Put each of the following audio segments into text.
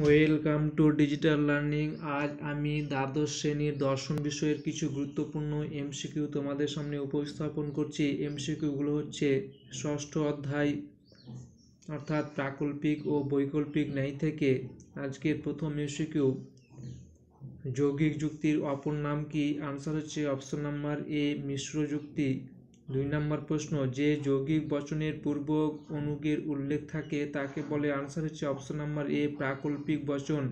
welcome to digital learning আজ আমি দ্বাদশ শ্রেণীর দর্শন বিষয়ের কিছু গুরুত্বপূর্ণ এমসিকিউ তোমাদের সামনে উপস্থাপন করছি এমসিকিউগুলো হচ্ছে ষষ্ঠ অধ্যায় অর্থাৎ প্রাকল্পিক ও বৈকল্পিক ন্যায় থেকে আজকের প্রথম এমসিকিউ যৌগিক যুক্তির অপর নাম কি আনসার হচ্ছে অপশন নাম্বার এ মিশ্র যুক্তি দুই নম্বর প্রশ্ন যে যৌগিক বচনের পূর্ব অনুগের উল্লেখ থাকে তাকে বলে আনসার হচ্ছে অপশন নাম্বার এ প্রাকল্পিক বচন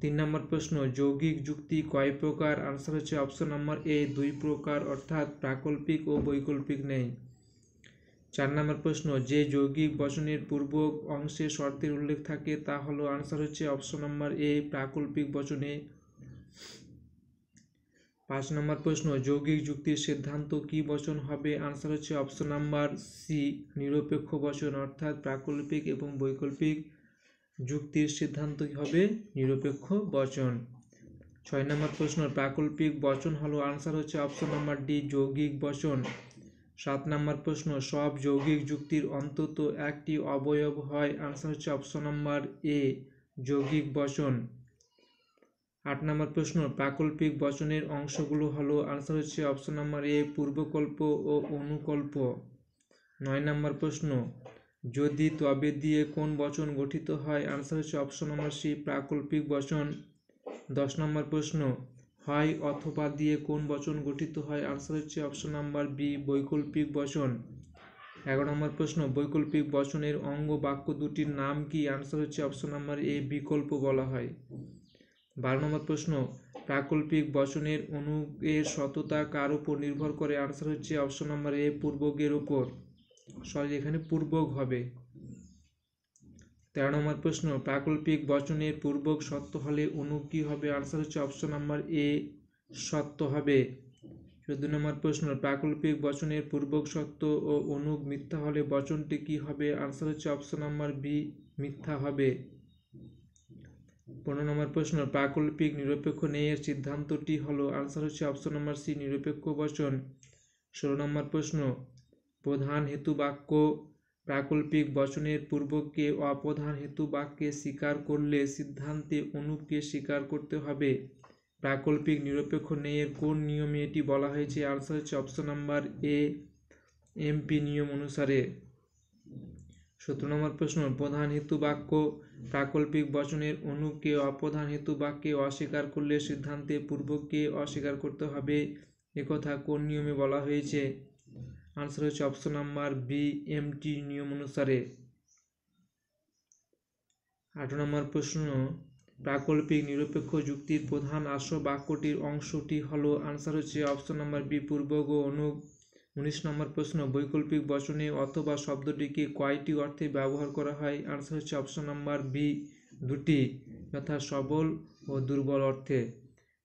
তিন নম্বর প্রশ্ন যৌগিক যুক্তি কয় প্রকার আনসার হচ্ছে অপশন নাম্বার এ দুই প্রকার অর্থাৎ প্রাকল্পিক ও বৈকল্পিক নেই চার নম্বর প্রশ্ন যে যৌগিক বচনের পূর্ব অংশে শর্তের উল্লেখ থাকে তা হলো আনসার হচ্ছে অপশন নাম্বার এ প্রাকল্পিক বচনে পাঁচ নম্বর প্রশ্ন যৌগিক যুক্তির সিদ্ধান্ত কি বচন হবে আনসার হচ্ছে অপশন নাম্বার সি নিরপেক্ষ বচন অর্থাৎ প্রাকল্পিক এবং বৈকল্পিক যুক্তির সিদ্ধান্ত হবে নিরপেক্ষ বচন ছয় নম্বর প্রশ্ন প্রাকল্পিক বচন হলো আনসার হচ্ছে অপশন নাম্বার ডি যৌগিক বচন সাত নম্বর প্রশ্ন সব যৌগিক যুক্তির অন্তত একটি অবয়ব হয় আনসার হচ্ছে অপশন নাম্বার এ যৌগিক বচন আট নম্বর প্রশ্ন প্রাকল্পিক বচনের অংশগুলো হলো আনসার হচ্ছে অপশন নাম্বার এ পূর্বকল্প ও অনুকল্প নয় নম্বর প্রশ্ন যদি তবে দিয়ে কোন বচন গঠিত হয় আনসার হচ্ছে অপশন নম্বর সি প্রাকল্পিক বচন দশ নম্বর প্রশ্ন হয় অথবা দিয়ে কোন বচন গঠিত হয় আনসার হচ্ছে অপশন নাম্বার বি বৈকল্পিক বচন এগারো নম্বর প্রশ্ন বৈকল্পিক বচনের অঙ্গ বাক্য দুটির নাম কি আনসার হচ্ছে অপশন নাম্বার এ বিকল্প বলা হয় বারো নম্বর প্রশ্ন প্রাকল্পিক বচনের অনুগের সততা কার উপর নির্ভর করে আনসার হচ্ছে অপশন নাম্বার এ পূর্বকের উপর সরি এখানে পূর্বক হবে তেরো নম্বর প্রশ্ন প্রাকল্পিক বচনের পূর্বক সত্য হলে অনু কী হবে আনসার হচ্ছে অপশন নাম্বার এ সত্য হবে চোদ্দ নম্বর প্রশ্ন প্রাকল্পিক বচনের পূর্বক সত্য ও অনুগ মিথ্যা হলে বচনটি কী হবে আনসার হচ্ছে অপশন নাম্বার বি মিথ্যা হবে পনেরো নম্বর প্রশ্ন প্রাকল্পিক নিরপেক্ষ ন্যায়ের সিদ্ধান্তটি হলো আনসার হচ্ছে অপশন নম্বর সি নিরপেক্ষ বচন ষোলো নম্বর প্রশ্ন প্রধান হেতু বাক্য প্রাকল্পিক বচনের পূর্বকে অপ্রধান হেতু বাক্যে স্বীকার করলে সিদ্ধান্তে অনুপকে স্বীকার করতে হবে প্রাকল্পিক নিরপেক্ষ ন্যায়ের কোন নিয়মে এটি বলা হয়েছে আনসার হচ্ছে অপশন নাম্বার এ এমপি নিয়ম অনুসারে সতেরো নম্বর প্রশ্ন প্রধান হেতু বাক্য প্রাকল্পিক বচনের অনুকে অপ্রধান হেতু বাক্যে অস্বীকার করলে সিদ্ধান্তে পূর্বকে অস্বীকার করতে হবে একথা কোন নিয়মে বলা হয়েছে আনসার হচ্ছে অপশন নাম্বার বি এমটি নিয়ম অনুসারে আট নম্বর প্রশ্ন প্রাকল্পিক নিরপেক্ষ যুক্তির প্রধান আশ্র বাক্যটির অংশটি হলো আনসার হচ্ছে অপশন নাম্বার বি পূর্বক ও অনুক উনিশ নম্বর প্রশ্ন বৈকল্পিক বচনে অথবা শব্দটিকে কয়টি অর্থে ব্যবহার করা হয় আনসার হচ্ছে অপশন নাম্বার বি দুটি যথা সবল ও দুর্বল অর্থে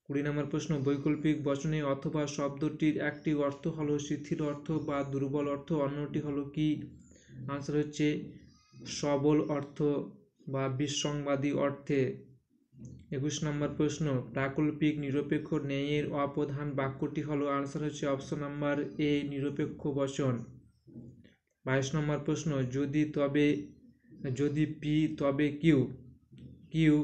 কুড়ি নম্বর প্রশ্ন বৈকল্পিক বচনে অথবা শব্দটির একটি অর্থ হলো শিথিল অর্থ বা দুর্বল অর্থ অন্যটি হলো কি আনসার হচ্ছে সবল অর্থ বা বিসংবাদী অর্থে একুশ নম্বর প্রশ্ন প্রাকল্পিক নিরপেক্ষ ন্যায়ের অপ্রধান বাক্যটি হলো আনসার হচ্ছে অপশন নাম্বার এ নিরপেক্ষ বচন বাইশ নম্বর প্রশ্ন যদি তবে যদি পি তবে কিউ কিউ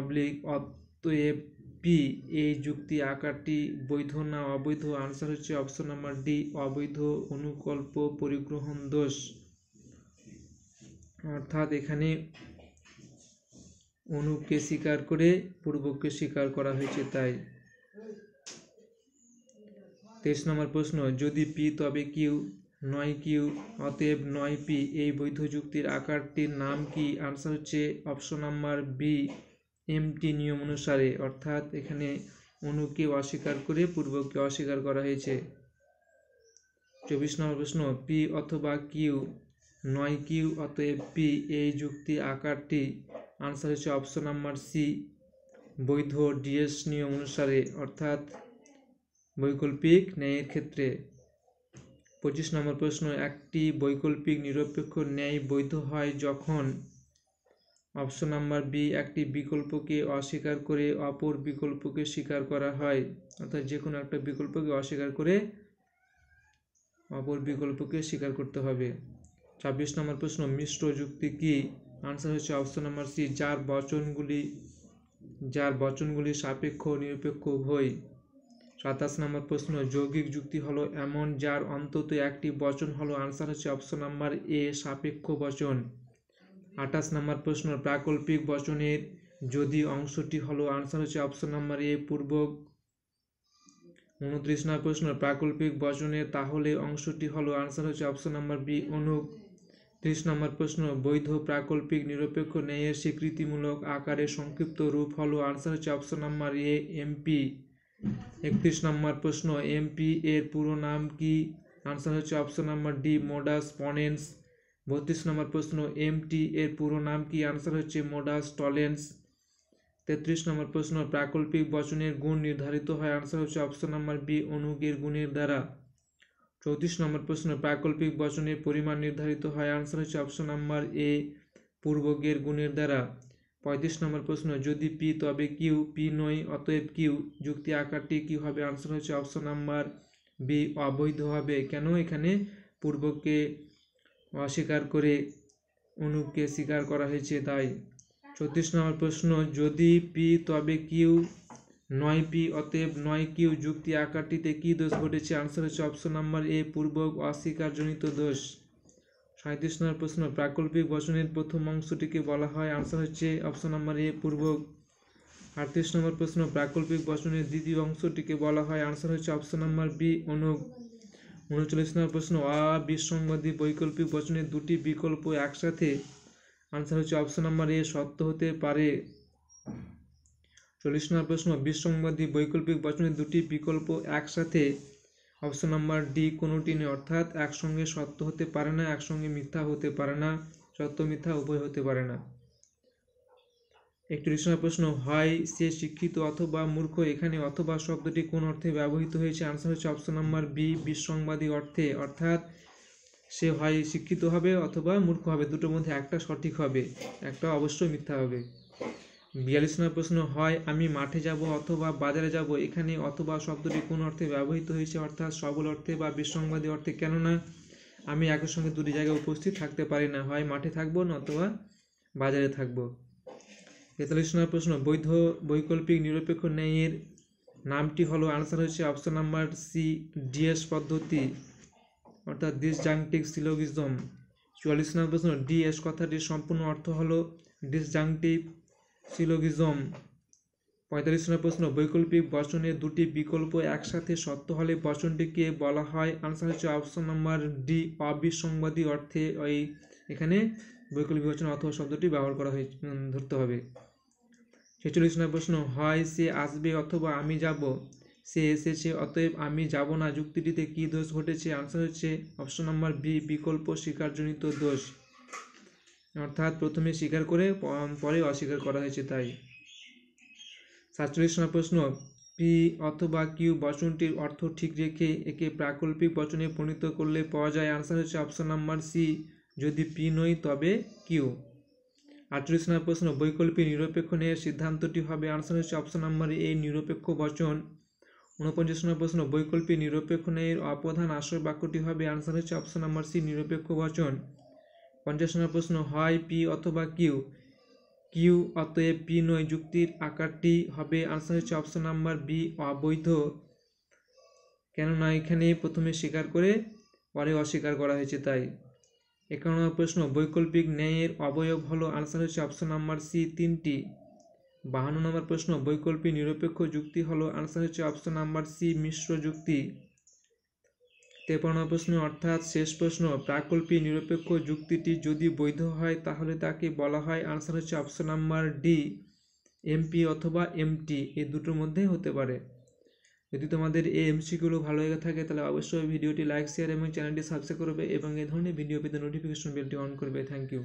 অবলিক অতএব পি এই যুক্তি আকারটি বৈধ না অবৈধ আনসার হচ্ছে অপশন নাম্বার ডি অবৈধ অনুকল্প পরিগ্রহণ দোষ অর্থাৎ এখানে অনুপকে স্বীকার করে পূর্বকে স্বীকার করা হয়েছে তাই তেইশ নম্বর প্রশ্ন যদি পি তবে কিউ নয় কিউ অতএব নয় পি এই বৈধ যুক্তির আকারটির নাম কি আনসার হচ্ছে অপশন নাম্বার বি এমটি নিয়ম অনুসারে অর্থাৎ এখানে অনুকে অস্বীকার করে পূর্বকে অস্বীকার করা হয়েছে চব্বিশ নম্বর প্রশ্ন পি অথবা কিউ নয় কিউ অতএব পি এই যুক্তি আকারটি আনসার হচ্ছে অপশন নাম্বার সি বৈধ ডিএস নিয়ম অনুসারে অর্থাৎ বৈকল্পিক ন্যায়ের ক্ষেত্রে পঁচিশ নম্বর প্রশ্ন একটি বৈকল্পিক নিরপেক্ষ ন্যায় বৈধ হয় যখন অপশন নাম্বার বি একটি বিকল্পকে অস্বীকার করে অপর বিকল্পকে স্বীকার করা হয় অর্থাৎ যে কোনো একটা বিকল্পকে অস্বীকার করে অপর বিকল্পকে স্বীকার করতে হবে ছাব্বিশ নম্বর প্রশ্ন মিশ্র যুক্তি কী আনসার হচ্ছে অপশন নাম্বার সি যার বচনগুলি যার বচনগুলি সাপেক্ষ নিরপেক্ষ উভয় সাতাশ নম্বর প্রশ্ন যৌগিক যুক্তি হলো এমন যার অন্তত একটি বচন হলো আনসার হচ্ছে অপশন নাম্বার এ সাপেক্ষ বচন আঠাশ নম্বর প্রশ্ন প্রাকল্পিক বচনের যদি অংশটি হলো আনসার হচ্ছে অপশন নাম্বার এ পূর্বক উনত্রিশ নম্বর প্রশ্ন প্রাকল্পিক বচনের তাহলে অংশটি হলো আনসার হচ্ছে অপশন নাম্বার বি অনুক তিরিশ নম্বর প্রশ্ন বৈধ প্রাকল্পিক নিরপেক্ষ ন্যায়ের স্বীকৃতিমূলক আকারে সংক্ষিপ্ত রূপ হলো আনসার হচ্ছে অপশন নাম্বার এ এমপি একত্রিশ নম্বর প্রশ্ন এমপি এর পুরো নাম কি আনসার হচ্ছে option number D modus ponens বত্রিশ নম্বর প্রশ্ন এমটি এর পুরো নাম কি আনসার হচ্ছে মোডাস টলেন্স তেত্রিশ নম্বর প্রশ্ন প্রাকল্পিক বচনের গুণ নির্ধারিত হয় আনসার হচ্ছে অপশন নাম্বার বি অনুগের গুণের দ্বারা চৌত্রিশ নম্বর প্রশ্ন প্রাকল্পিক বচনের পরিমাণ নির্ধারিত হয় আনসার হচ্ছে অপশন নাম্বার এ পূর্বজ্ঞের গুণের দ্বারা পঁয়ত্রিশ নম্বর প্রশ্ন যদি পি তবে কিউ পি নয় অতএব কিউ যুক্তি আকারটি কি হবে আনসার হচ্ছে অপশন নাম্বার বি অবৈধ হবে কেন এখানে পূর্বকে অস্বীকার করে অনুপকে স্বীকার করা হয়েছে তাই চৌত্রিশ নম্বর প্রশ্ন যদি পি তবে কিউ নয় পি অতএব নয় কিউ যুক্তি আকারটিতে কি দোষ ঘটেছে আনসার হচ্ছে অপশন নাম্বার এ পূর্বক অস্বীকারজনিত দোষ সাঁত্রিশ নম্বর প্রশ্ন প্রাকল্পিক বচনের প্রথম অংশটিকে বলা হয় আনসার হচ্ছে অপশন নাম্বার এ পূর্বক আটত্রিশ নম্বর প্রশ্ন প্রাকল্পিক বচনের দ্বিতীয় অংশটিকে বলা হয় আনসার হচ্ছে অপশন নাম্বার বি অনুগ উনচল্লিশ নম্বর প্রশ্ন আ বিসংবাদী বৈকল্পিক বচনের দুটি বিকল্প একসাথে আনসার হচ্ছে অপশন নাম্বার এ সত্য হতে পারে চল্লিশ নম্বর প্রশ্ন বিসংবাদী বৈকল্পিক বাচনের দুটি বিকল্প একসাথে অপশন নাম্বার ডি কোনোটি নেই অর্থাৎ একসঙ্গে সত্য হতে পারে না একসঙ্গে মিথ্যা হতে পারে না সত্য মিথ্যা উভয় হতে পারে না একচল্লিশ নম্বর প্রশ্ন হয় সে শিক্ষিত অথবা মূর্খ এখানে অথবা শব্দটি কোন অর্থে ব্যবহৃত হয়েছে আনসার হচ্ছে অপশন নাম্বার বি বিসংবাদী অর্থে অর্থাৎ সে হয় শিক্ষিত হবে অথবা মূর্খ হবে দুটোর মধ্যে একটা সঠিক হবে একটা অবশ্যই মিথ্যা হবে বিয়াল্লিশ নম্বর প্রশ্ন হয় আমি মাঠে যাব অথবা বাজারে যাব এখানে অথবা শব্দটি কোন অর্থে ব্যবহৃত হয়েছে অর্থাৎ সবল অর্থে বা বিসংবাদী অর্থে কেননা আমি একই সঙ্গে দুটি জায়গায় উপস্থিত থাকতে পারি না হয় মাঠে থাকবো না অথবা বাজারে থাকবো তেতাল্লিশ নম্বর প্রশ্ন বৈধ বৈকল্পিক নিরপেক্ষ ন্যায়ের নামটি হলো আনসার হচ্ছে অপশন নাম্বার সি ডিএস পদ্ধতি অর্থাৎ জাংটিক সিলোগিজম চুয়াল্লিশ নম্বর প্রশ্ন ডিএস কথাটির সম্পূর্ণ অর্থ হলো ডিসজাংটিভ সিলোগিজম পঁয়তাল্লিশ নম্বর প্রশ্ন বৈকল্পিক বচনের দুটি বিকল্প একসাথে সত্য হলে বচনটিকে বলা হয় আনসার হচ্ছে অপশন নাম্বার ডি অবিসংবাদী অর্থে ওই এখানে বৈকল্পিক বচন অথবা শব্দটি ব্যবহার করা হয়ে ধরতে হবে ছেচল্লিশ নম্বর প্রশ্ন হয় সে আসবে অথবা আমি যাব সে এসেছে অতএব আমি যাব না যুক্তিটিতে কী দোষ ঘটেছে আনসার হচ্ছে অপশন নাম্বার বি বিকল্প স্বীকারজনিত দোষ অর্থাৎ প্রথমে স্বীকার করে পরে অস্বীকার করা হয়েছে তাই সাতচল্লিশ নম্বর প্রশ্ন পি অথবা কিউ বচনটির অর্থ ঠিক রেখে একে প্রাকল্পিক বচনে পরিণত করলে পাওয়া যায় আনসার হচ্ছে অপশন নাম্বার সি যদি পি নই তবে কিউ আটচল্লিশ নম্বর প্রশ্ন বৈকল্পিক নিরপেক্ষ নিয়ে সিদ্ধান্তটি হবে আনসার হচ্ছে অপশন নাম্বার এ নিরপেক্ষ বচন ঊনপঞ্চাশ নম্বর প্রশ্ন বৈকল্পিক নিরপেক্ষ ন্যায়ের অপ্রধান আশ্রয় বাক্যটি হবে আনসার হচ্ছে অপশন নাম্বার সি নিরপেক্ষ বচন পঞ্চাশ নম্বর প্রশ্ন হয় পি অথবা কিউ কিউ অতএব পি নয় যুক্তির আকারটি হবে আনসার হচ্ছে অপশন নাম্বার বি অবৈধ কেননা এখানে প্রথমে স্বীকার করে পরে অস্বীকার করা হয়েছে তাই একান্ন নম্বর প্রশ্ন বৈকল্পিক ন্যায়ের অবয়ব হলো আনসার হচ্ছে অপশন নাম্বার সি তিনটি বাহান্ন নম্বর প্রশ্ন বৈকল্পিক নিরপেক্ষ যুক্তি হলো আনসার হচ্ছে অপশন নাম্বার সি মিশ্র যুক্তি তেপান্ন প্রশ্ন অর্থাৎ শেষ প্রশ্ন প্রাকল্পিক নিরপেক্ষ যুক্তিটি যদি বৈধ হয় তাহলে তাকে বলা হয় আনসার হচ্ছে অপশন নাম্বার ডি এমপি অথবা এমটি এই দুটোর মধ্যে হতে পারে যদি তোমাদের এই এমসিগুলো ভালো লেগে থাকে তাহলে অবশ্যই ভিডিওটি লাইক শেয়ার এবং চ্যানেলটি সাবস্ক্রাইব করবে এবং এই ধরনের ভিডিও পেতে নোটিফিকেশন বেলটি অন করবে থ্যাংক ইউ